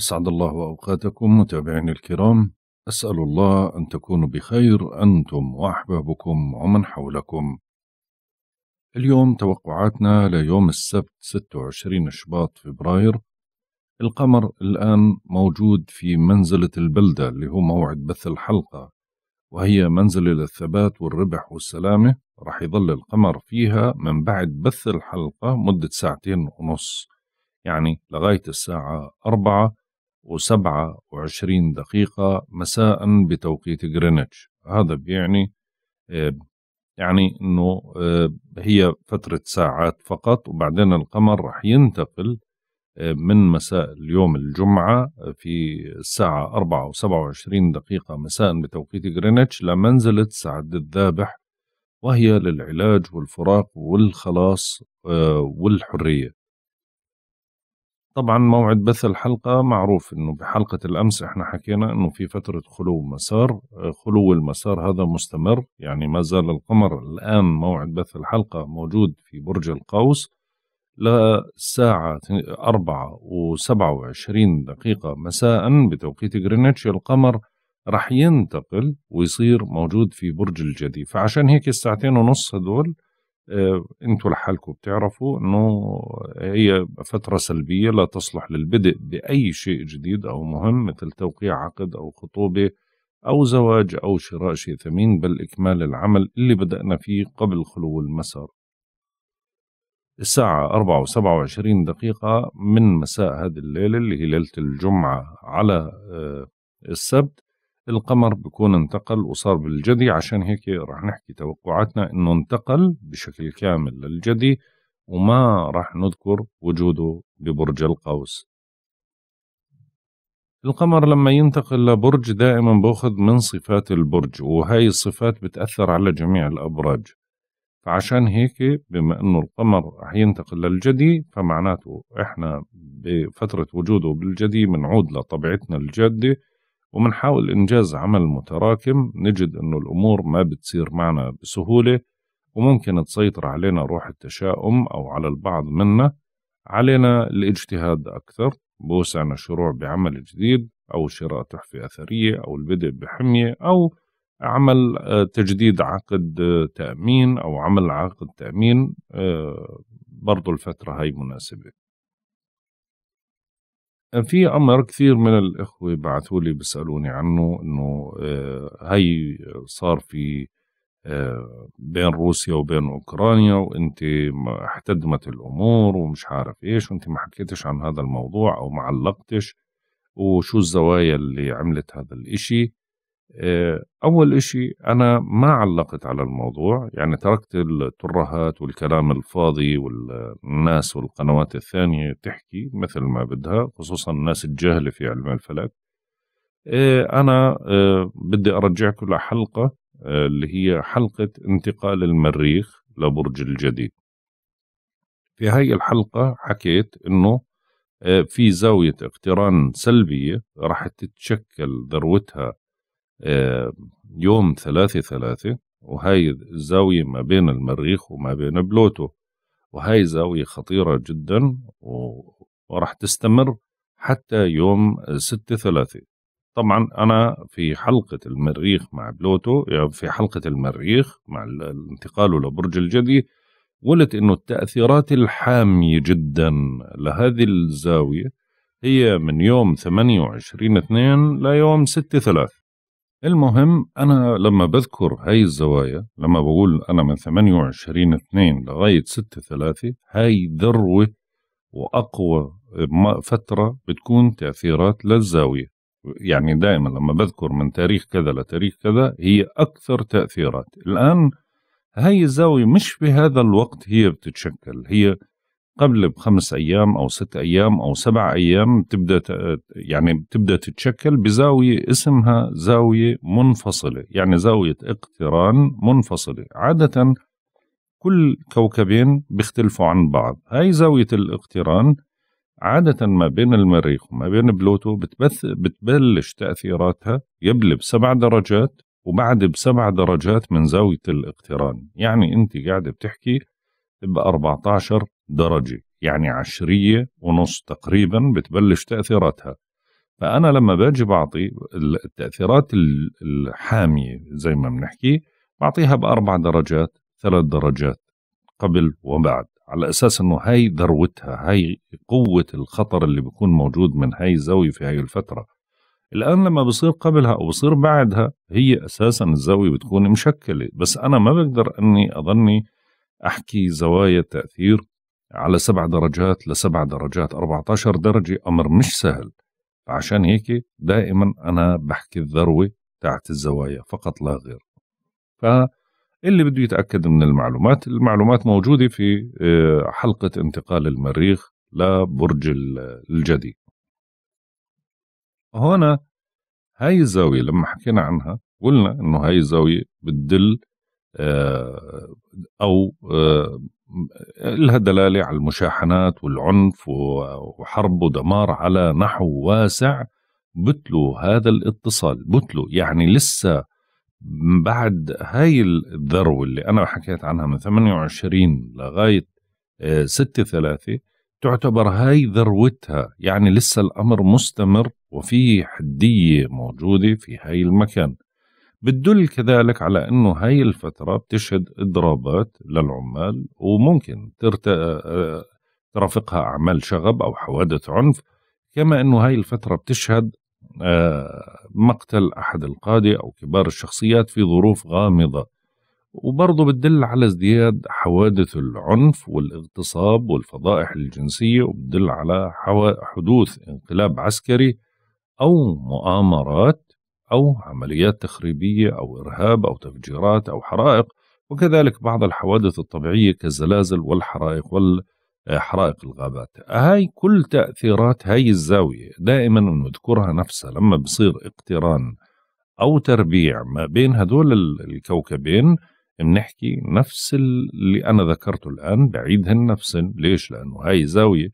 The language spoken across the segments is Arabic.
أسعد الله أوقاتكم متابعينا الكرام أسأل الله أن تكونوا بخير أنتم وأحبابكم ومن حولكم اليوم توقعاتنا ليوم السبت 26 شباط فبراير القمر الآن موجود في منزلة البلدة اللي هو موعد بث الحلقة وهي منزلة للثبات والربح والسلامة رح يظل القمر فيها من بعد بث الحلقة مدة ساعتين ونص يعني لغاية الساعة أربعة وسبعة وعشرين دقيقة مساء بتوقيت غرينتش هذا بيعني آه، يعني أنه آه، هي فترة ساعات فقط وبعدين القمر رح ينتقل آه، من مساء اليوم الجمعة في الساعة 4 و 27 دقيقة مساء بتوقيت غرينتش لمنزلة سعد الذابح وهي للعلاج والفراق والخلاص والحرية طبعا موعد بث الحلقة معروف انه بحلقة الامس احنا حكينا انه في فترة خلو مسار آه، خلو المسار هذا مستمر يعني ما زال القمر الان موعد بث الحلقة موجود في برج القوس لساعة أربعة وسبعة وعشرين دقيقة مساء بتوقيت غرينتش القمر رح ينتقل ويصير موجود في برج الجدي فعشان هيك الساعتين ونص هدول آه، انتوا لحالكم بتعرفوا انه هي فتره سلبيه لا تصلح للبدء باي شيء جديد او مهم مثل توقيع عقد او خطوبه او زواج او شراء شيء ثمين بل اكمال العمل اللي بدانا فيه قبل خلو المسار الساعة 4 و27 دقيقة من مساء هذه الليلة اللي هي ليلة الجمعة على آه، السبت القمر بكون انتقل وصار بالجدي عشان هيك رح نحكي توقعاتنا انه انتقل بشكل كامل للجدي وما رح نذكر وجوده ببرج القوس القمر لما ينتقل لبرج دائما باخذ من صفات البرج وهاي الصفات بتأثر على جميع الأبراج فعشان هيك بما أنه القمر رح ينتقل للجدي فمعناته إحنا بفترة وجوده بالجدي بنعود لطبيعتنا الجادة ومنحاول إنجاز عمل متراكم نجد أنه الأمور ما بتصير معنا بسهولة وممكن تسيطر علينا روح التشاؤم أو على البعض منا علينا الاجتهاد أكثر بوسعنا الشروع بعمل جديد أو شراء تحفة أثرية أو البدء بحمية أو عمل آه، تجديد عقد آه، تأمين أو عمل عقد تأمين آه، برضو الفترة هاي مناسبة في امر كثير من الاخوه بعثوا لي بيسالوني عنه انه آه، هي صار في آه، بين روسيا وبين اوكرانيا وانت احتدمت الامور ومش عارف ايش وانت ما حكيتش عن هذا الموضوع او ما علقتش وشو الزوايا اللي عملت هذا الاشي آه، أول إشي أنا ما علقت على الموضوع يعني تركت الترهات والكلام الفاضي والناس والقنوات الثانية تحكي مثل ما بدها خصوصا الناس الجاهلة في علم الفلك آه، أنا آه، بدي أرجعكم لحلقة اللي هي حلقة انتقال المريخ لبرج الجديد في هاي الحلقة حكيت إنه في زاوية اقتران سلبية راح تتشكل ذروتها آه، يوم ثلاثة ثلاثة وهي الزاوية ما بين المريخ وما بين بلوتو وهي زاوية خطيرة جدا وراح تستمر حتى يوم ستة ثلاثة طبعا أنا في حلقة المريخ مع بلوتو يعني في حلقة المريخ مع الانتقال لبرج الجدي قلت أنه التأثيرات الحامية جدا لهذه الزاوية هي من يوم 28 2 ليوم 6 3 المهم أنا لما بذكر هاي الزوايا لما بقول أنا من 28 2 لغاية 6 3 هاي ذروة وأقوى فترة بتكون تأثيرات للزاوية يعني دائما لما بذكر من تاريخ كذا لتاريخ كذا هي أكثر تأثيرات الآن هاي الزاوية مش بهذا الوقت هي بتتشكل هي قبل بخمس ايام او ست ايام او سبع ايام بتبدا يعني بتبدا تتشكل بزاويه اسمها زاويه منفصله، يعني زاويه اقتران منفصله، عاده كل كوكبين بيختلفوا عن بعض، هاي زاويه الاقتران عادة ما بين المريخ وما بين بلوتو بتبث بتبلش تأثيراتها يبلي بسبع درجات وبعد بسبع درجات من زاوية الاقتران يعني أنت قاعدة بتحكي ب 14 درجة يعني عشرية ونص تقريبا بتبلش تأثيراتها فأنا لما باجي بعطي التأثيرات الحامية زي ما بنحكي بعطيها بأربع درجات ثلاث درجات قبل وبعد على أساس أنه هاي ذروتها هاي قوة الخطر اللي بيكون موجود من هاي الزاوية في هاي الفترة الآن لما بصير قبلها أو بصير بعدها هي أساسا الزاوية بتكون مشكلة بس أنا ما بقدر أني أظني أحكي زوايا تأثير على سبع درجات لسبع درجات 14 درجة أمر مش سهل عشان هيك دائما أنا بحكي الذروة تاعت الزوايا فقط لا غير فاللي بده يتأكد من المعلومات المعلومات موجودة في آه، حلقة انتقال المريخ لبرج الجدي هنا هاي الزاوية لما حكينا عنها قلنا انه هاي الزاوية بتدل آه، او آه، لها دلالة على المشاحنات والعنف وحرب ودمار على نحو واسع بتلو هذا الاتصال بتلو يعني لسه بعد هاي الذروة اللي أنا حكيت عنها من 28 لغاية 6 آه، 3 تعتبر هاي ذروتها يعني لسه الأمر مستمر وفي حدية موجودة في هاي المكان بتدل كذلك على أنه هاي الفترة بتشهد إضرابات للعمال وممكن آه، آه، ترافقها أعمال شغب أو حوادث عنف كما أنه هاي الفترة بتشهد آه، مقتل أحد القادة أو كبار الشخصيات في ظروف غامضة وبرضه بتدل على ازدياد حوادث العنف والاغتصاب والفضائح الجنسية وبتدل على حدوث انقلاب عسكري أو مؤامرات أو عمليات تخريبية أو إرهاب أو تفجيرات أو حرائق وكذلك بعض الحوادث الطبيعية كالزلازل والحرائق والحرائق الغابات هاي كل تأثيرات هاي الزاوية دائما نذكرها نفسها لما بصير اقتران أو تربيع ما بين هذول الكوكبين بنحكي نفس اللي أنا ذكرته الآن بعيدهن نفسا ليش لأنه هاي زاوية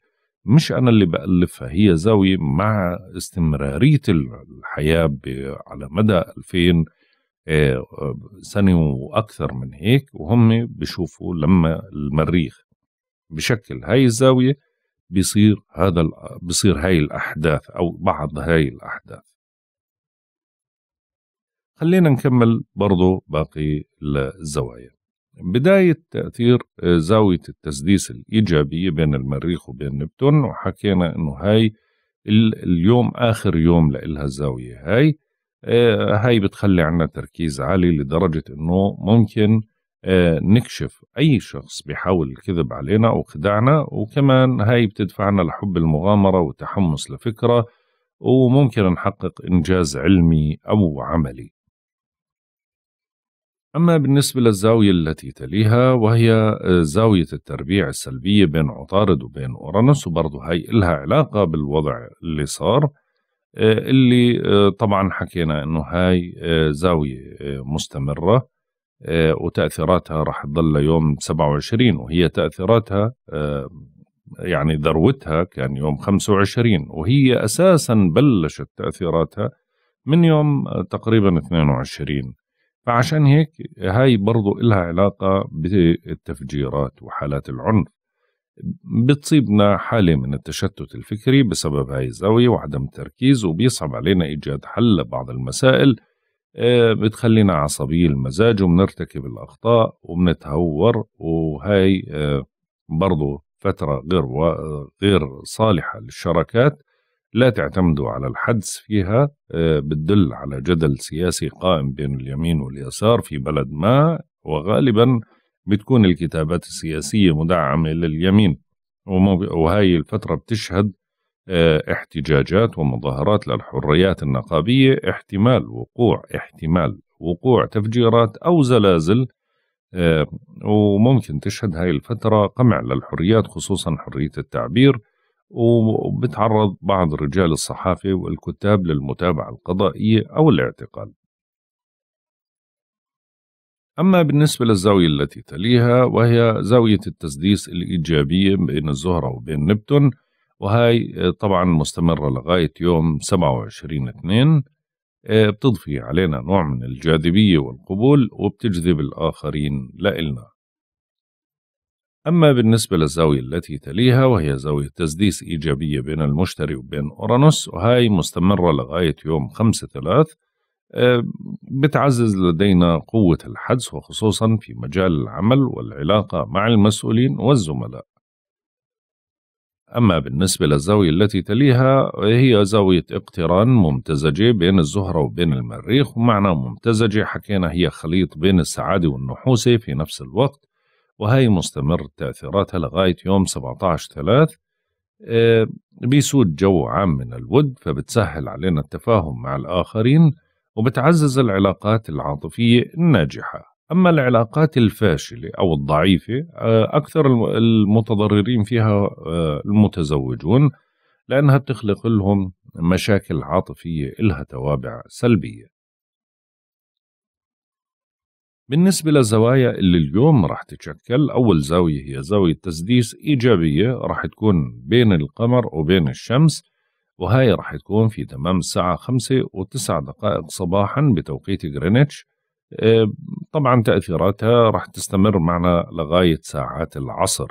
مش أنا اللي بألفها هي زاوية مع استمرارية الحياة على مدى 2000 آه، سنة وأكثر من هيك وهم بيشوفوا لما المريخ بشكل هاي الزاوية بيصير هذا بيصير هاي الأحداث أو بعض هاي الأحداث خلينا نكمل برضو باقي الزوايا بداية تأثير آه، زاوية التسديس الإيجابية بين المريخ وبين نبتون وحكينا إنه هاي اليوم آخر يوم لإلها الزاوية هاي آه، هاي بتخلي عنا تركيز عالي لدرجة إنه ممكن آه، نكشف أي شخص بيحاول الكذب علينا أو خدعنا وكمان هاي بتدفعنا لحب المغامرة وتحمس لفكرة وممكن نحقق إنجاز علمي أو عملي أما بالنسبة للزاوية التي تليها وهي آه، زاوية التربيع السلبية بين عطارد وبين أورانوس وبرضه هاي إلها علاقة بالوضع اللي صار آه، اللي آه، طبعا حكينا إنه هاي زاوية مستمرة وتأثيراتها راح تضل يوم 27 وهي تأثيراتها يعني ذروتها كان يوم 25 وهي أساسا بلشت تأثيراتها من يوم تقريبا 22 فعشان هيك هاي برضو إلها علاقة بالتفجيرات وحالات العنف بتصيبنا حالة من التشتت الفكري بسبب هاي الزاوية وعدم التركيز وبيصعب علينا إيجاد حل لبعض المسائل آه، بتخلينا عصبي المزاج وبنرتكب الأخطاء وبنتهور وهاي آه، برضو فترة غير غير صالحة للشراكات لا تعتمدوا على الحدس فيها آه، بتدل على جدل سياسي قائم بين اليمين واليسار في بلد ما وغالبا بتكون الكتابات السياسية مدعمة لليمين وهي الفترة بتشهد آه، احتجاجات ومظاهرات للحريات النقابية احتمال وقوع احتمال وقوع تفجيرات أو زلازل آه، وممكن تشهد هاي الفترة قمع للحريات خصوصا حرية التعبير وبتعرض بعض رجال الصحافة والكتاب للمتابعة القضائية أو الاعتقال أما بالنسبة للزاوية التي تليها وهي زاوية التسديس الإيجابية بين الزهرة وبين نبتون وهي آه، طبعا مستمرة لغاية يوم 27 2 آه، بتضفي علينا نوع من الجاذبية والقبول وبتجذب الآخرين لإلنا أما بالنسبة للزاوية التي تليها وهي زاوية تسديس إيجابية بين المشتري وبين أورانوس وهي مستمرة لغاية يوم 5 ثلاث آه، بتعزز لدينا قوة الحدس وخصوصا في مجال العمل والعلاقة مع المسؤولين والزملاء أما بالنسبة للزاوية التي تليها هي زاوية اقتران ممتزجة بين الزهرة وبين المريخ ومعنى ممتزجة حكينا هي خليط بين السعادة والنحوسة في نفس الوقت وهي مستمر تأثيراتها لغاية يوم 17 3 آه، بيسود جو عام من الود فبتسهل علينا التفاهم مع الآخرين وبتعزز العلاقات العاطفية الناجحة أما العلاقات الفاشلة أو الضعيفة آه، أكثر المتضررين فيها آه، المتزوجون لأنها بتخلق لهم مشاكل عاطفية إلها توابع سلبية بالنسبة للزوايا اللي اليوم راح تتشكل أول زاوية هي زاوية تسديس إيجابية راح تكون بين القمر وبين الشمس وهاي راح تكون في تمام الساعة خمسة وتسع دقائق صباحا بتوقيت غرينتش آه، طبعا تأثيراتها راح تستمر معنا لغاية ساعات العصر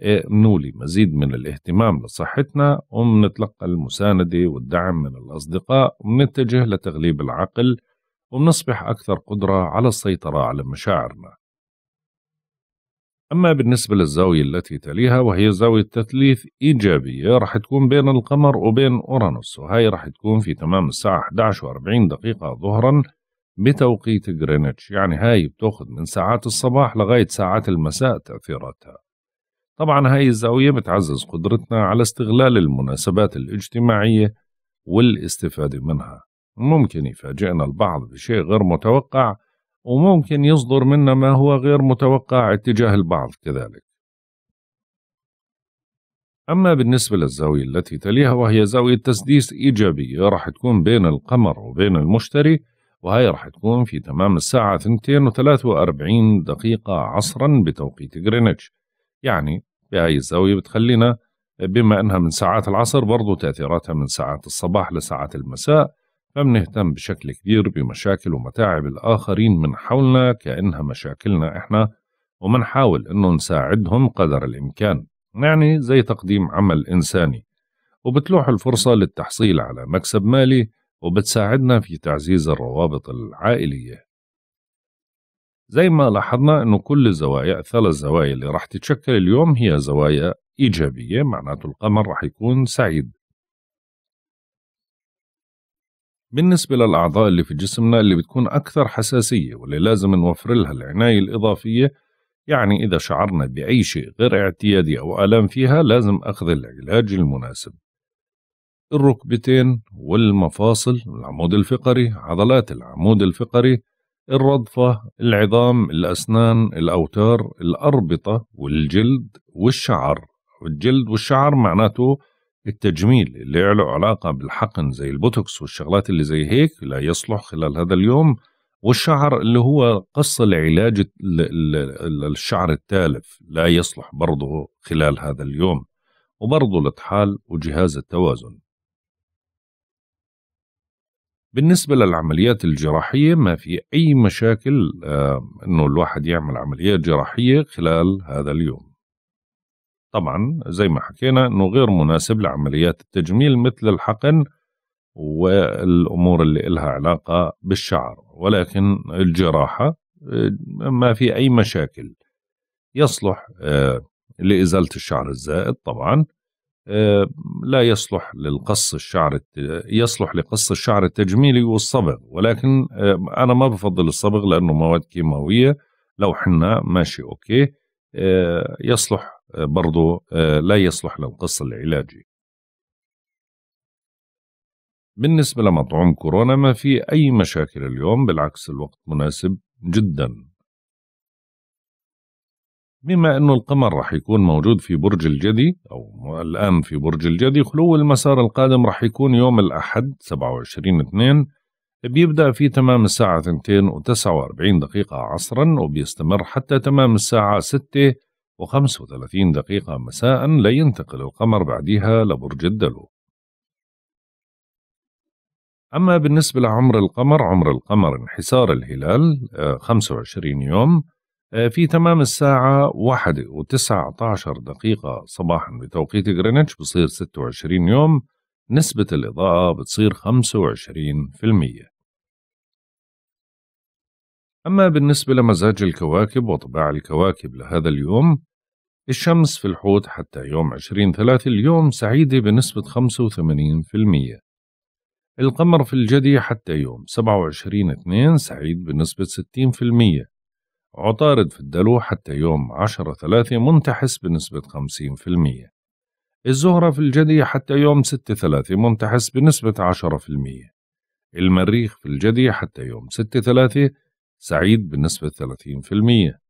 آه، نولي مزيد من الاهتمام لصحتنا ومنتلقى المساندة والدعم من الأصدقاء ومنتجه لتغليب العقل وبنصبح أكثر قدرة على السيطرة على مشاعرنا أما بالنسبة للزاوية التي تليها وهي زاوية تثليث إيجابية راح تكون بين القمر وبين أورانوس وهي راح تكون في تمام الساعة 11 و40 دقيقة ظهرا بتوقيت غرينتش يعني هاي بتاخذ من ساعات الصباح لغاية ساعات المساء تأثيراتها طبعا هاي الزاوية بتعزز قدرتنا على استغلال المناسبات الاجتماعية والاستفادة منها ممكن يفاجئنا البعض بشيء غير متوقع وممكن يصدر منا ما هو غير متوقع اتجاه البعض كذلك أما بالنسبة للزاوية التي تليها وهي زاوية تسديس إيجابية راح تكون بين القمر وبين المشتري وهي راح تكون في تمام الساعة 2:43 دقيقة عصرا بتوقيت جرينتش يعني بهاي الزاوية بتخلينا بما أنها من ساعات العصر برضو تأثيراتها من ساعات الصباح لساعات المساء نهتم بشكل كبير بمشاكل ومتاعب الآخرين من حولنا كأنها مشاكلنا إحنا ومنحاول إنه نساعدهم قدر الإمكان يعني زي تقديم عمل إنساني وبتلوح الفرصة للتحصيل على مكسب مالي وبتساعدنا في تعزيز الروابط العائلية زي ما لاحظنا أنه كل الزوايا الثلاث زوايا اللي راح تتشكل اليوم هي زوايا إيجابية معناته القمر راح يكون سعيد بالنسبة للأعضاء اللي في جسمنا اللي بتكون أكثر حساسية واللي لازم نوفر لها العناية الإضافية يعني إذا شعرنا بأي شيء غير اعتيادي أو آلام فيها لازم أخذ العلاج المناسب الركبتين والمفاصل العمود الفقري عضلات العمود الفقري الرضفة العظام الأسنان الأوتار الأربطة والجلد والشعر الجلد والشعر معناته التجميل اللي له علاقة بالحقن زي البوتوكس والشغلات اللي زي هيك لا يصلح خلال هذا اليوم والشعر اللي هو قص العلاج الشعر التالف لا يصلح برضه خلال هذا اليوم وبرضه الاطحال وجهاز التوازن بالنسبة للعمليات الجراحية ما في أي مشاكل آه، أنه الواحد يعمل عمليات جراحية خلال هذا اليوم طبعا زي ما حكينا انه غير مناسب لعمليات التجميل مثل الحقن والامور اللي إلها علاقه بالشعر ولكن الجراحه آه، ما في اي مشاكل يصلح آه، لازاله الشعر الزائد طبعا آه، لا يصلح للقص الشعر يصلح لقص الشعر التجميلي والصبغ ولكن انا ما بفضل الصبغ لانه مواد كيماويه لو حنا ماشي اوكي يصلح آه، برضه آه، لا يصلح للقص العلاجي بالنسبة لمطعوم كورونا ما في أي مشاكل اليوم بالعكس الوقت مناسب جدا بما أنه القمر رح يكون موجود في برج الجدي أو الآن في برج الجدي خلو المسار القادم رح يكون يوم الأحد 27 2 بيبدأ في تمام الساعة 2 و49 دقيقة عصرا وبيستمر حتى تمام الساعة 6 و35 دقيقة مساء لينتقل القمر بعدها لبرج الدلو أما بالنسبة لعمر القمر عمر القمر انحسار الهلال 25 آه، يوم آه، في تمام الساعة 1 و19 دقيقة صباحا بتوقيت غرينتش بصير 26 يوم نسبة الإضاءة بتصير 25% أما بالنسبة لمزاج الكواكب وطباع الكواكب لهذا اليوم الشمس في الحوت حتى يوم 20 3 اليوم سعيدة بنسبة 85% القمر في الجدي حتى يوم 27 2 سعيد بنسبة 60% عطارد في الدلو حتى يوم 10 3 منتحس بنسبة 50% الزهرة في الجدي حتى يوم 6 3 منتحس بنسبة 10% المريخ في الجدي حتى يوم 6 3 سعيد بنسبة 30%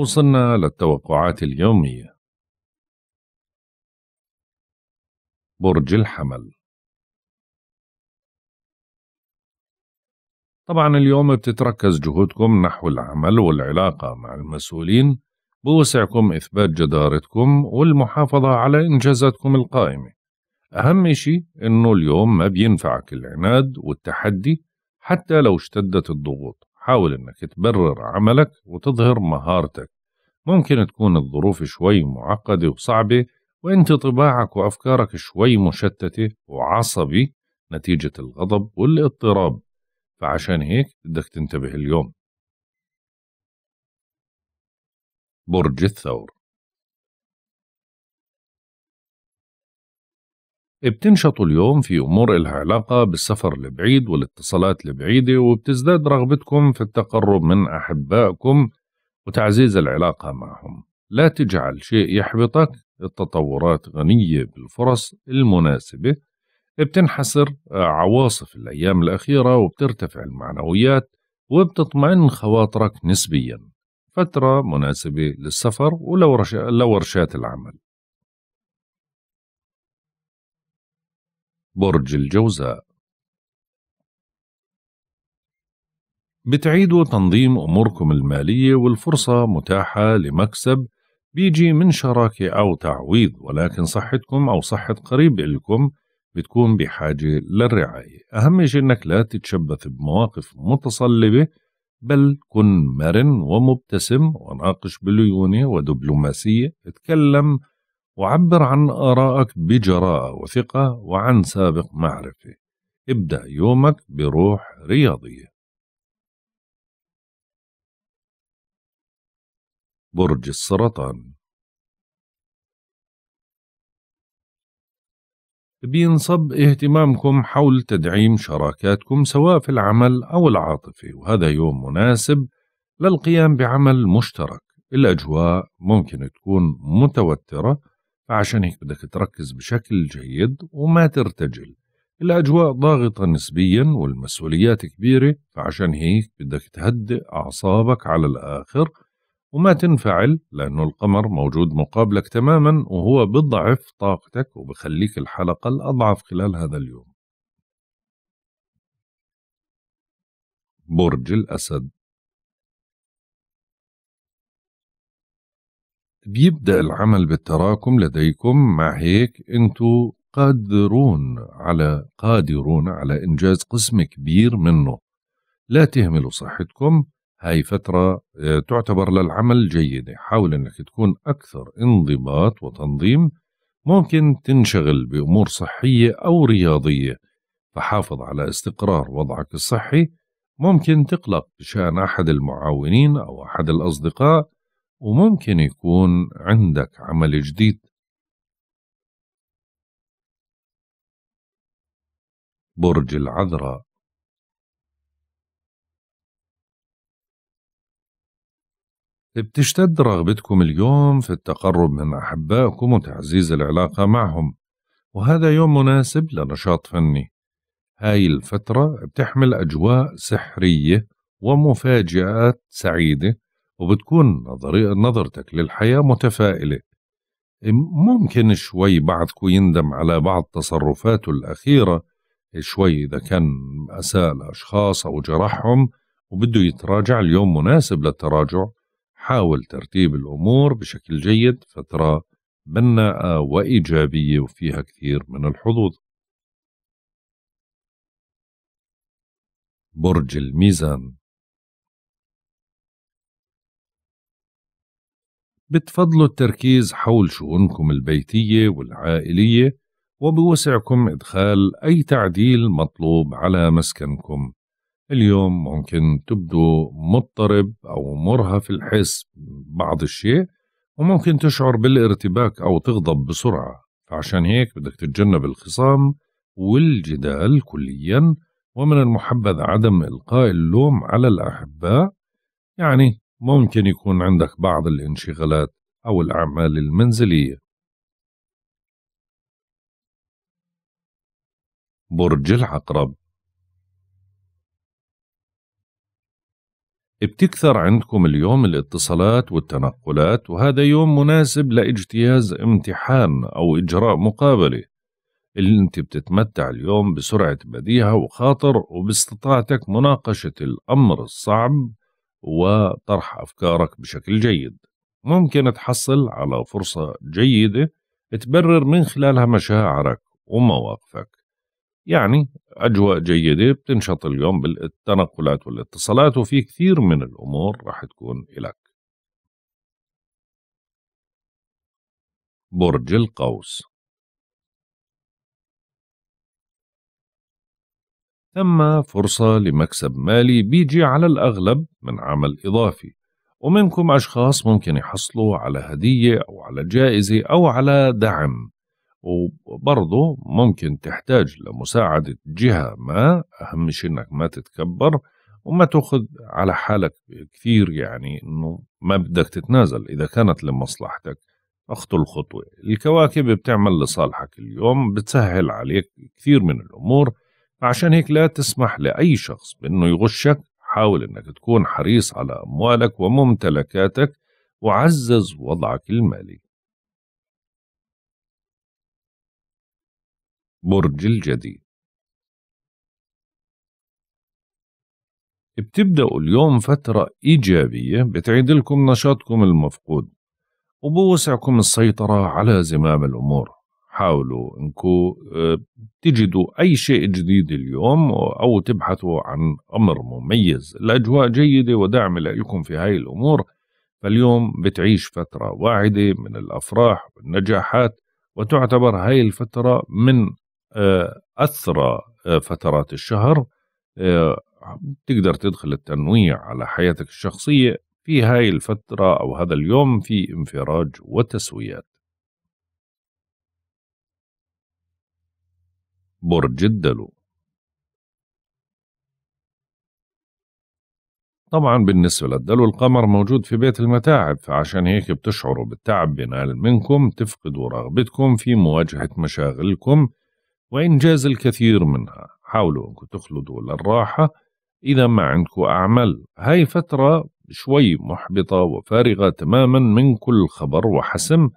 وصلنا للتوقعات اليومية برج الحمل طبعا اليوم بتتركز جهودكم نحو العمل والعلاقة مع المسؤولين بوسعكم إثبات جدارتكم والمحافظة على إنجازاتكم القائمة أهم شيء إنه اليوم ما بينفعك العناد والتحدي حتى لو اشتدت الضغوط حاول إنك تبرر عملك وتظهر مهارتك ممكن تكون الظروف شوي معقدة وصعبة وإنت طباعك وأفكارك شوي مشتتة وعصبي نتيجة الغضب والاضطراب فعشان هيك بدك تنتبه اليوم برج الثور بتنشط اليوم في أمور إلها علاقة بالسفر البعيد والاتصالات البعيدة وبتزداد رغبتكم في التقرب من أحبائكم وتعزيز العلاقة معهم لا تجعل شيء يحبطك التطورات غنية بالفرص المناسبة بتنحسر آه، عواصف الأيام الأخيرة وبترتفع المعنويات وبتطمئن خواطرك نسبيا فترة مناسبة للسفر ولورشات العمل برج الجوزاء بتعيدوا تنظيم أموركم المالية والفرصة متاحة لمكسب بيجي من شراكة أو تعويض ولكن صحتكم أو صحة قريب إلكم بتكون بحاجة للرعاية أهم شيء أنك لا تتشبث بمواقف متصلبة بل كن مرن ومبتسم وناقش بليونة ودبلوماسية اتكلم وعبر عن آرائك بجراءة وثقة وعن سابق معرفة ابدأ يومك بروح رياضية برج السرطان بينصب اهتمامكم حول تدعيم شراكاتكم سواء في العمل أو العاطفة وهذا يوم مناسب للقيام بعمل مشترك الأجواء ممكن تكون متوترة فعشان هيك بدك تركز بشكل جيد وما ترتجل الأجواء ضاغطة نسبيا والمسؤوليات كبيرة فعشان هيك بدك تهدئ أعصابك على الآخر وما تنفعل لأنه القمر موجود مقابلك تماما وهو بضعف طاقتك وبخليك الحلقة الأضعف خلال هذا اليوم برج الأسد بيبدأ العمل بالتراكم لديكم مع هيك أنتوا قادرون على قادرون على إنجاز قسم كبير منه لا تهملوا صحتكم هاي فترة آه، تعتبر للعمل جيدة حاول أنك تكون أكثر انضباط وتنظيم ممكن تنشغل بأمور صحية أو رياضية فحافظ على استقرار وضعك الصحي ممكن تقلق بشأن أحد المعاونين أو أحد الأصدقاء وممكن يكون عندك عمل جديد برج العذراء بتشتد رغبتكم اليوم في التقرب من أحبائكم وتعزيز العلاقة معهم وهذا يوم مناسب لنشاط فني هاي الفترة بتحمل أجواء سحرية ومفاجآت سعيدة وبتكون نظري نظرتك للحياة متفائلة ممكن شوي بعضكم يندم على بعض تصرفاته الأخيرة شوي إذا كان أساء لأشخاص أو جرحهم وبده يتراجع اليوم مناسب للتراجع حاول ترتيب الأمور بشكل جيد فترة بناءة وإيجابية وفيها كثير من الحظوظ برج الميزان بتفضلوا التركيز حول شؤونكم البيتية والعائلية وبوسعكم إدخال أي تعديل مطلوب على مسكنكم اليوم ممكن تبدو مضطرب أو مرهف الحس بعض الشيء وممكن تشعر بالارتباك أو تغضب بسرعة فعشان هيك بدك تتجنب الخصام والجدال كليا ومن المحبذ عدم إلقاء اللوم على الأحباء يعني ممكن يكون عندك بعض الانشغالات أو الأعمال المنزلية برج العقرب بتكثر عندكم اليوم الاتصالات والتنقلات وهذا يوم مناسب لاجتياز امتحان أو إجراء مقابلة اللي انت بتتمتع اليوم بسرعة بديهة وخاطر وباستطاعتك مناقشة الأمر الصعب وطرح أفكارك بشكل جيد ممكن تحصل على فرصة جيدة تبرر من خلالها مشاعرك ومواقفك يعني أجواء جيدة بتنشط اليوم بالتنقلات والاتصالات وفي كثير من الأمور راح تكون إلك برج القوس ثم فرصة لمكسب مالي بيجي على الأغلب من عمل إضافي ومنكم أشخاص ممكن يحصلوا على هدية أو على جائزة أو على دعم وبرضه ممكن تحتاج لمساعدة جهة ما أهم شيء إنك ما تتكبر وما تأخذ على حالك كثير يعني إنه ما بدك تتنازل إذا كانت لمصلحتك أخطو الخطوة الكواكب بتعمل لصالحك اليوم بتسهل عليك كثير من الأمور عشان هيك لا تسمح لأي شخص بأنه يغشك حاول أنك تكون حريص على أموالك وممتلكاتك وعزز وضعك المالي برج الجدي بتبدأوا اليوم فترة إيجابية بتعيد لكم نشاطكم المفقود وبوسعكم السيطرة على زمام الأمور حاولوا انكم آه، تجدوا اي شيء جديد اليوم او تبحثوا عن امر مميز الاجواء جيده ودعم لكم في هاي الامور فاليوم بتعيش فتره واعده من الافراح والنجاحات وتعتبر هاي الفتره من آه، اثرى آه، فترات الشهر تقدر تدخل التنويع على حياتك الشخصيه في هاي الفتره او هذا اليوم في انفراج وتسويات برج الدلو طبعا بالنسبة للدلو القمر موجود في بيت المتاعب فعشان هيك بتشعروا بالتعب بينال منكم تفقدوا رغبتكم في مواجهة مشاغلكم وإنجاز الكثير منها حاولوا أنكم تخلدوا للراحة إذا ما عندكم أعمال هاي فترة شوي محبطة وفارغة تماما من كل خبر وحسم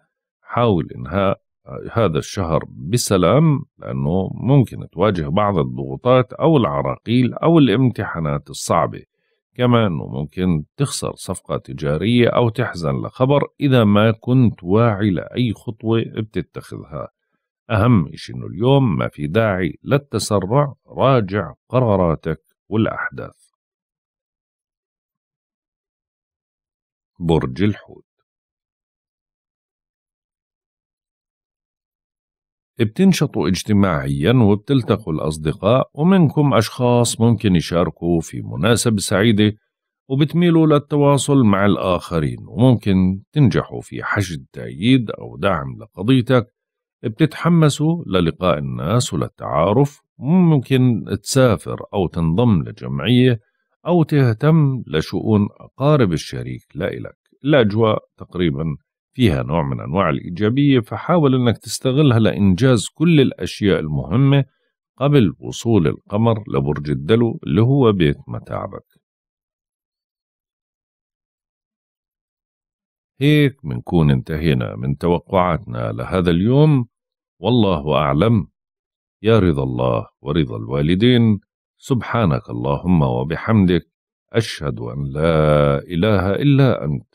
حاول إنهاء هذا الشهر بسلام لأنه ممكن تواجه بعض الضغوطات أو العراقيل أو الامتحانات الصعبة كما أنه ممكن تخسر صفقة تجارية أو تحزن لخبر إذا ما كنت واعي لأي خطوة بتتخذها أهم إشي أنه اليوم ما في داعي للتسرع راجع قراراتك والأحداث برج الحوت بتنشطوا اجتماعيا وبتلتقوا الأصدقاء ومنكم أشخاص ممكن يشاركوا في مناسبة سعيدة وبتميلوا للتواصل مع الآخرين وممكن تنجحوا في حشد تأييد أو دعم لقضيتك بتتحمسوا للقاء الناس وللتعارف ممكن تسافر أو تنضم لجمعية أو تهتم لشؤون أقارب الشريك لإلك الأجواء تقريبا فيها نوع من أنواع الإيجابية فحاول أنك تستغلها لإنجاز كل الأشياء المهمة قبل وصول القمر لبرج الدلو اللي هو بيت متاعبك هيك منكون انتهينا من توقعاتنا لهذا اليوم والله أعلم يا رضا الله ورضا الوالدين سبحانك اللهم وبحمدك أشهد أن لا إله إلا أنت